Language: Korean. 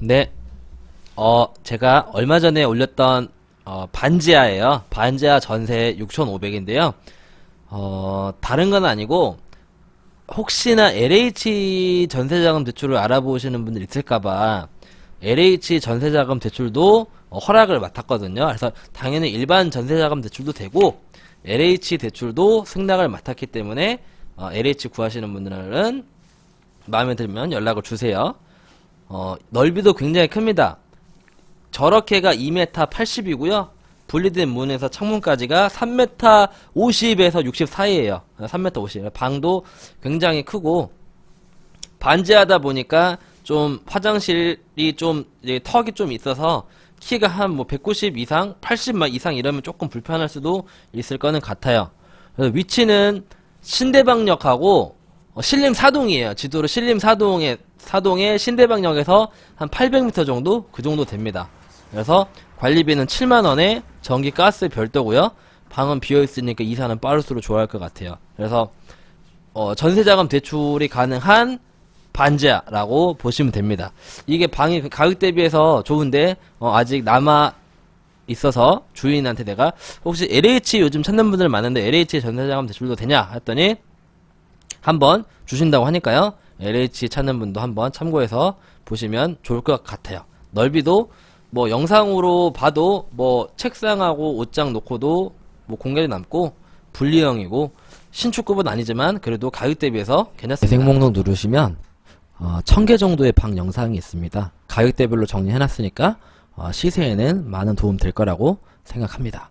네. 어, 제가 얼마 전에 올렸던 어, 반지하예요. 반지하 전세 6,500인데요. 어, 다른 건 아니고 혹시나 LH 전세자금 대출을 알아보시는 분들 있을까 봐 LH 전세자금 대출도 어, 허락을 맡았거든요. 그래서 당연히 일반 전세자금 대출도 되고 LH 대출도 승낙을 맡았기 때문에 어, LH 구하시는 분들은 마음에 들면 연락을 주세요. 어, 넓이도 굉장히 큽니다. 저렇게가 2m 80이고요. 분리된 문에서 창문까지가 3m 50에서 60 사이에요. 3m 50. 방도 굉장히 크고 반지하다 보니까 좀 화장실이 좀 턱이 좀 있어서 키가 한 뭐 190 이상, 80만 이상 이러면 조금 불편할 수도 있을 거는 같아요. 위치는 신대방역하고 어, 신림 사동이에요. 지도로 신림 사동에 사동의 신대방역에서 한 800m 정도 그 정도 됩니다. 그래서 관리비는 7만 원에 전기 가스 별도고요. 방은 비어 있으니까 이사는 빠를수록 좋아할 것 같아요. 그래서 어, 전세자금 대출이 가능한 반지하라고 보시면 됩니다. 이게 방이 가격 대비해서 좋은데 어, 아직 남아 있어서 주인한테 내가 혹시 LH 요즘 찾는 분들 많은데 LH 전세자금 대출도 되냐 했더니 한번 주신다고 하니까요. LH 찾는 분도 한번 참고해서 보시면 좋을 것 같아요. 넓이도 뭐 영상으로 봐도 뭐 책상하고 옷장 놓고도 뭐 공간이 남고 분리형이고 신축급은 아니지만 그래도 가격 대비해서 괜찮습니다. 재생 목록 누르시면 어, 1000개 정도의 방 영상이 있습니다. 가격대별로 정리해놨으니까 어, 시세에는 많은 도움 될 거라고 생각합니다.